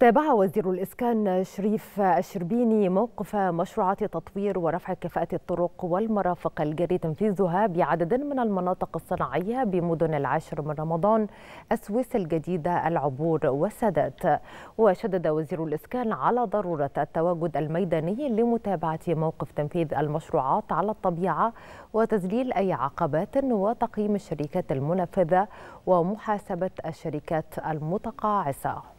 تابع وزير الإسكان شريف الشربيني موقف مشروعات تطوير ورفع كفاءة الطرق والمرافق الجري تنفيذها بعدد من المناطق الصناعية بمدن العاشر من رمضان السويس الجديدة العبور والسادات وشدد وزير الإسكان على ضرورة التواجد الميداني لمتابعة موقف تنفيذ المشروعات على الطبيعة وتذليل أي عقبات وتقييم الشركات المنفذة ومحاسبة الشركات المتقاعسة